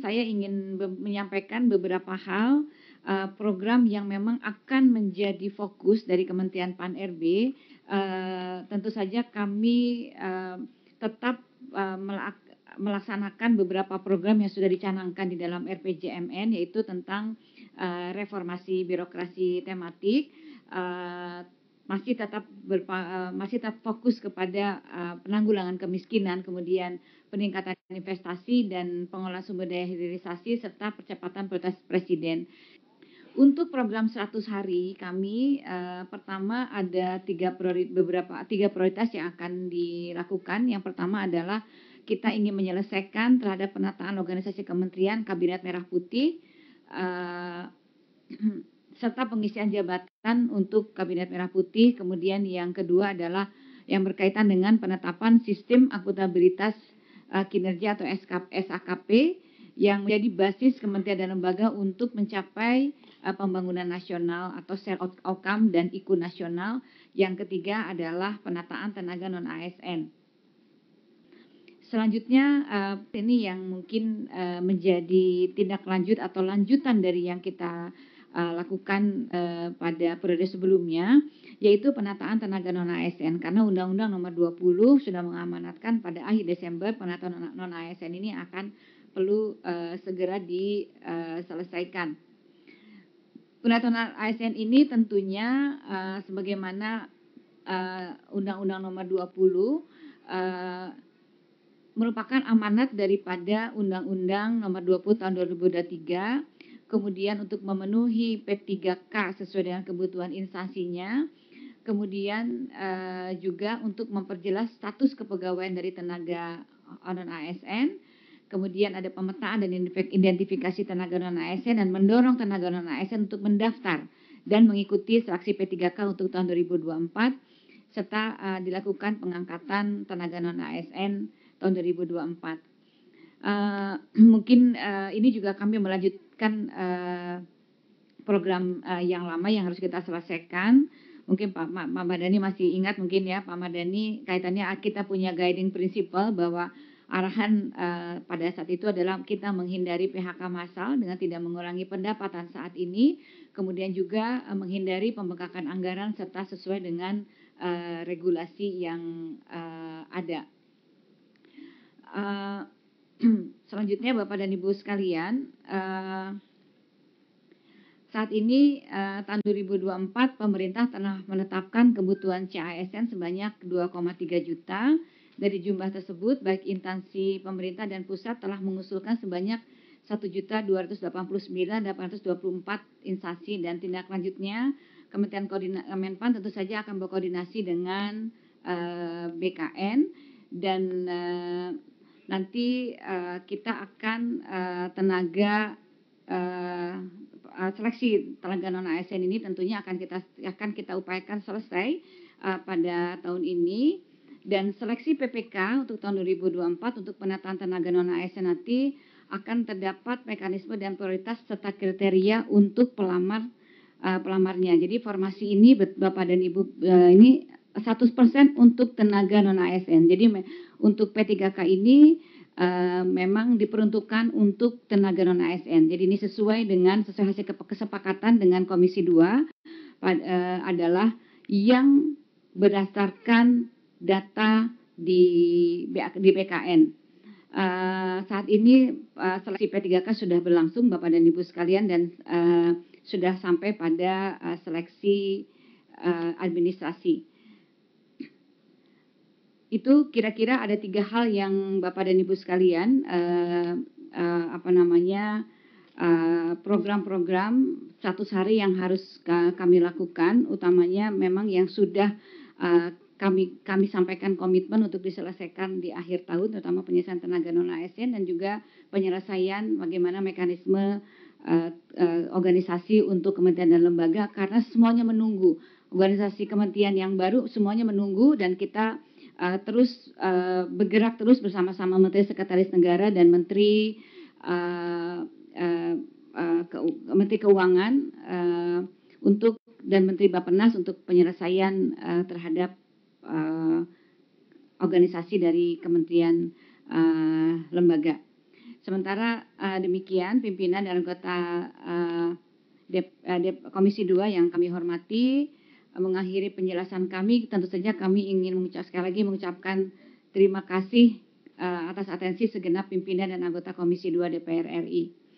saya ingin be menyampaikan beberapa hal uh, program yang memang akan menjadi fokus dari Kementerian Pan RB. Uh, eh, tentu saja kami uh, tetap uh, melak melaksanakan beberapa program yang sudah dicanangkan di dalam RPJMN yaitu tentang uh, reformasi birokrasi tematik. Uh, masih tetap berpa, eh, masih tetap fokus kepada eh, penanggulangan kemiskinan, kemudian peningkatan investasi dan pengolahan sumber daya hilirisasi serta percepatan prioritas presiden. Untuk program 100 hari kami eh, pertama ada tiga priori, beberapa tiga prioritas yang akan dilakukan. Yang pertama adalah kita ingin menyelesaikan terhadap penataan organisasi kementerian Kabinet Merah Putih eh, serta pengisian jabatan untuk Kabinet Merah Putih. Kemudian yang kedua adalah yang berkaitan dengan penetapan sistem akuntabilitas uh, kinerja atau SKP, SAKP yang menjadi basis kementerian dan lembaga untuk mencapai uh, pembangunan nasional atau share outcome dan IKU nasional. Yang ketiga adalah penataan tenaga non ASN. Selanjutnya uh, ini yang mungkin uh, menjadi tindak lanjut atau lanjutan dari yang kita uh, lakukan uh, pada periode sebelumnya yaitu penataan tenaga non ASN karena Undang-Undang Nomor 20 sudah mengamanatkan pada akhir Desember penataan non ASN ini akan perlu uh, segera diselesaikan. Penataan ASN ini tentunya uh, sebagaimana Undang-Undang uh, Nomor 20 uh, merupakan amanat daripada Undang-Undang Nomor 20 Tahun 2023 kemudian untuk memenuhi P3K sesuai dengan kebutuhan instansinya, kemudian uh, juga untuk memperjelas status kepegawaian dari tenaga non ASN, kemudian ada pemetaan dan identifikasi tenaga non ASN dan mendorong tenaga non ASN untuk mendaftar dan mengikuti seleksi P3K untuk tahun 2024 serta uh, dilakukan pengangkatan tenaga non ASN tahun 2024. Eh, mungkin uh, ini juga kami melanjutkan uh, program uh, yang lama yang harus kita selesaikan. Mungkin Pak, Pak Madani masih ingat mungkin ya Pak Madani kaitannya kita punya guiding principle bahwa arahan uh, pada saat itu adalah kita menghindari PHK massal dengan tidak mengurangi pendapatan saat ini, kemudian juga uh, menghindari pembengkakan anggaran serta sesuai dengan uh, regulasi yang uh, ada. Uh, Selanjutnya Bapak dan Ibu sekalian, uh, saat ini uh, tahun 2024 pemerintah telah menetapkan kebutuhan CASN sebanyak 2,3 juta. Dari jumlah tersebut, baik instansi pemerintah dan pusat telah mengusulkan sebanyak 1.289.824 instansi dan tindak lanjutnya Kementerian Kemenpan tentu saja akan berkoordinasi dengan uh, eh, BKN dan nanti uh, kita akan uh, tenaga uh, seleksi tenaga non ASN ini tentunya akan kita akan kita upayakan selesai uh, pada tahun ini dan seleksi PPK untuk tahun 2024 untuk penataan tenaga non ASN nanti akan terdapat mekanisme dan prioritas serta kriteria untuk pelamar uh, pelamarnya. Jadi formasi ini Bapak dan Ibu uh, ini 100% untuk tenaga non ASN. Jadi untuk P3K ini eh, memang diperuntukkan untuk tenaga non ASN. Jadi ini sesuai dengan sesuai hasil kesepakatan dengan Komisi 2 eh, adalah yang berdasarkan data di di BKN. Eh, saat ini seleksi P3K sudah berlangsung Bapak dan Ibu sekalian dan sudah sampai pada seleksi administrasi itu kira-kira ada tiga hal yang Bapak dan Ibu sekalian uh, uh, apa namanya eh, program-program uh, seratus hari yang harus kami lakukan utamanya memang yang sudah uh, kami kami sampaikan komitmen untuk diselesaikan di akhir tahun terutama penyelesaian tenaga non ASN dan juga penyelesaian bagaimana mekanisme uh, uh, organisasi untuk kementerian dan lembaga karena semuanya menunggu organisasi kementerian yang baru semuanya menunggu dan kita uh, terus uh, bergerak terus bersama-sama Menteri Sekretaris Negara dan Menteri uh, eh, uh, ke, Menteri Keuangan uh, untuk dan Menteri Bappenas untuk penyelesaian uh, terhadap uh, organisasi dari kementerian uh, lembaga. Sementara uh, demikian pimpinan dan anggota uh, Dep, uh, Dep, Komisi 2 yang kami hormati mengakhiri penjelasan kami, tentu saja kami ingin mengucapkan sekali lagi mengucapkan terima kasih eh, atas atensi segenap pimpinan dan anggota Komisi 2 DPR RI.